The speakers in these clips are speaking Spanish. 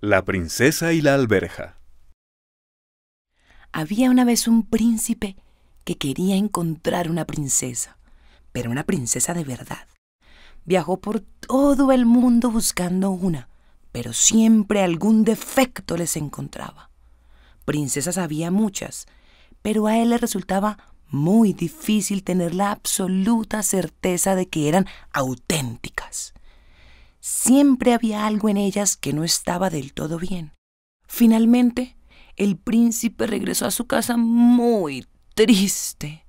La princesa y la alberja. Había una vez un príncipe que quería encontrar una princesa, pero una princesa de verdad. Viajó por todo el mundo buscando una, pero siempre algún defecto les encontraba. Princesas había muchas, pero a él le resultaba muy difícil tener la absoluta certeza de que eran auténticas. Siempre había algo en ellas que no estaba del todo bien. Finalmente, el príncipe regresó a su casa muy triste,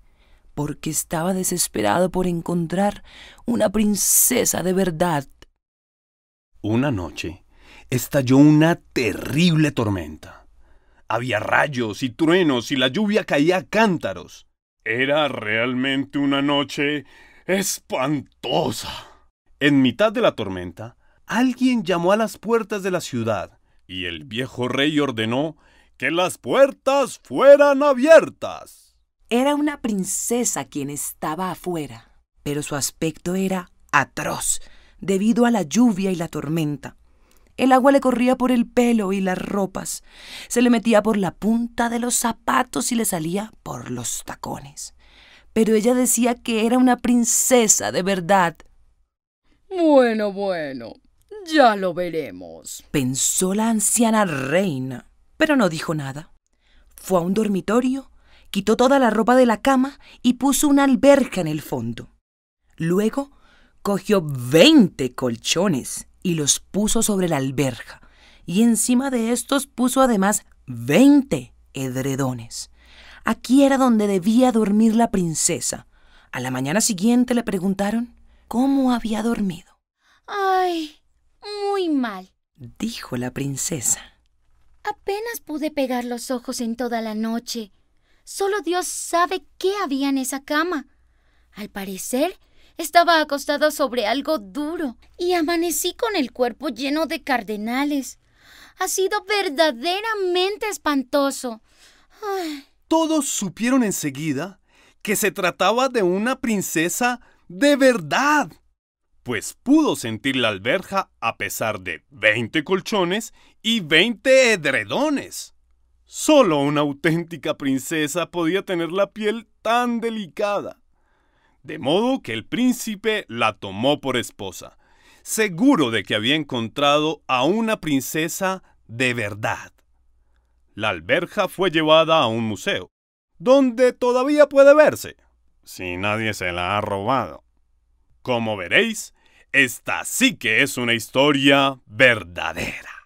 porque estaba desesperado por encontrar una princesa de verdad. Una noche estalló una terrible tormenta. Había rayos y truenos y la lluvia caía a cántaros. Era realmente una noche espantosa. En mitad de la tormenta, alguien llamó a las puertas de la ciudad, y el viejo rey ordenó que las puertas fueran abiertas. Era una princesa quien estaba afuera, pero su aspecto era atroz debido a la lluvia y la tormenta. El agua le corría por el pelo y las ropas, se le metía por la punta de los zapatos y le salía por los tacones. Pero ella decía que era una princesa de verdad bueno, bueno, ya lo veremos, pensó la anciana reina, pero no dijo nada. Fue a un dormitorio, quitó toda la ropa de la cama y puso una alberja en el fondo. Luego cogió veinte colchones y los puso sobre la alberja, y encima de estos puso además veinte edredones. Aquí era donde debía dormir la princesa. A la mañana siguiente le preguntaron cómo había dormido. ¡Ay! Muy mal, dijo la princesa. Apenas pude pegar los ojos en toda la noche. Solo Dios sabe qué había en esa cama. Al parecer, estaba acostado sobre algo duro y amanecí con el cuerpo lleno de cardenales. Ha sido verdaderamente espantoso. Todos supieron enseguida que se trataba de una princesa de verdad. Pues pudo sentir la alberja a pesar de 20 colchones y 20 edredones. Solo una auténtica princesa podía tener la piel tan delicada. De modo que el príncipe la tomó por esposa, seguro de que había encontrado a una princesa de verdad. La alberja fue llevada a un museo, donde todavía puede verse si nadie se la ha robado. Como veréis, esta sí que es una historia verdadera.